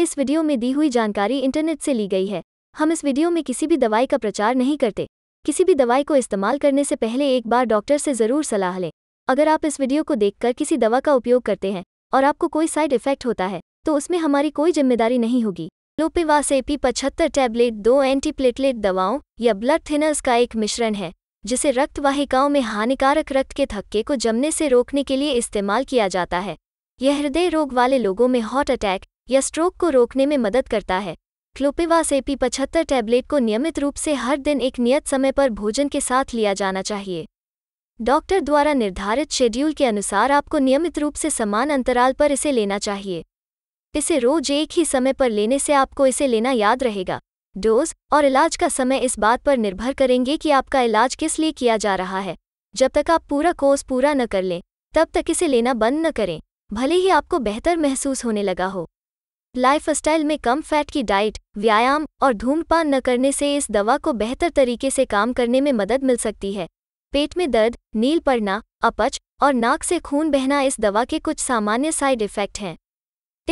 इस वीडियो में दी हुई जानकारी इंटरनेट से ली गई है हम इस वीडियो में किसी भी दवाई का प्रचार नहीं करते किसी भी दवाई को इस्तेमाल करने से पहले एक बार डॉक्टर से ज़रूर सलाह लें अगर आप इस वीडियो को देखकर किसी दवा का उपयोग करते हैं और आपको कोई साइड इफेक्ट होता है तो उसमें हमारी कोई जिम्मेदारी नहीं होगी एपी पचहत्तर टैबलेट दो एंटीप्लेटलेट दवाओं या ब्लड थिनर्स का एक मिश्रण है जिसे रक्तवाहिकाओं में हानिकारक रक्त के थक्के को जमने से रोकने के लिए इस्तेमाल किया जाता है यह हृदय रोग वाले लोगों में हार्ट अटैक या स्ट्रोक को रोकने में मदद करता है क्लोपिवासेपी पचहत्तर टैबलेट को नियमित रूप से हर दिन एक नियत समय पर भोजन के साथ लिया जाना चाहिए डॉक्टर द्वारा निर्धारित शेड्यूल के अनुसार आपको नियमित रूप से समान अंतराल पर इसे लेना चाहिए इसे रोज एक ही समय पर लेने से आपको इसे लेना याद रहेगा डोज और इलाज का समय इस बात पर निर्भर करेंगे कि आपका इलाज किस लिए किया जा रहा है जब तक आप पूरा कोर्स पूरा न कर लें तब तक इसे लेना बंद न करें भले ही आपको बेहतर महसूस होने लगा हो लाइफस्टाइल में कम फैट की डाइट व्यायाम और धूम्रपान न करने से इस दवा को बेहतर तरीके से काम करने में मदद मिल सकती है पेट में दर्द नील पड़ना अपच और नाक से खून बहना इस दवा के कुछ सामान्य साइड इफ़ेक्ट हैं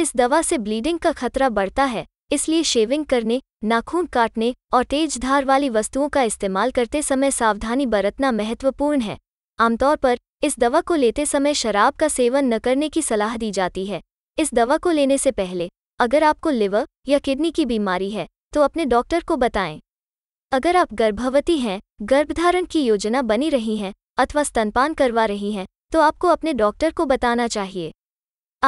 इस दवा से ब्लीडिंग का खतरा बढ़ता है इसलिए शेविंग करने नाखून काटने और तेज धार वाली वस्तुओं का इस्तेमाल करते समय सावधानी बरतना महत्वपूर्ण है आमतौर पर इस दवा को लेते समय शराब का सेवन न करने की सलाह दी जाती है इस दवा को लेने से पहले अगर आपको लिवर या किडनी की बीमारी है तो अपने डॉक्टर को बताएं अगर आप गर्भवती हैं गर्भधारण की योजना बनी रही हैं अथवा स्तनपान करवा रही हैं तो आपको अपने डॉक्टर को बताना चाहिए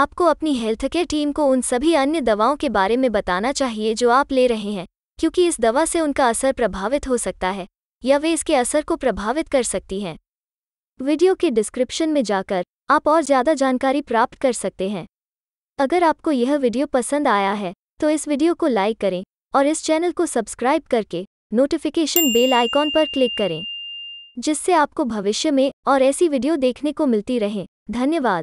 आपको अपनी हेल्थ केयर टीम को उन सभी अन्य दवाओं के बारे में बताना चाहिए जो आप ले रहे हैं क्योंकि इस दवा से उनका असर प्रभावित हो सकता है या वे इसके असर को प्रभावित कर सकती हैं वीडियो के डिस्क्रिप्शन में जाकर आप और ज़्यादा जानकारी प्राप्त कर सकते हैं अगर आपको यह वीडियो पसंद आया है तो इस वीडियो को लाइक करें और इस चैनल को सब्सक्राइब करके नोटिफिकेशन बेल आइकॉन पर क्लिक करें जिससे आपको भविष्य में और ऐसी वीडियो देखने को मिलती रहें धन्यवाद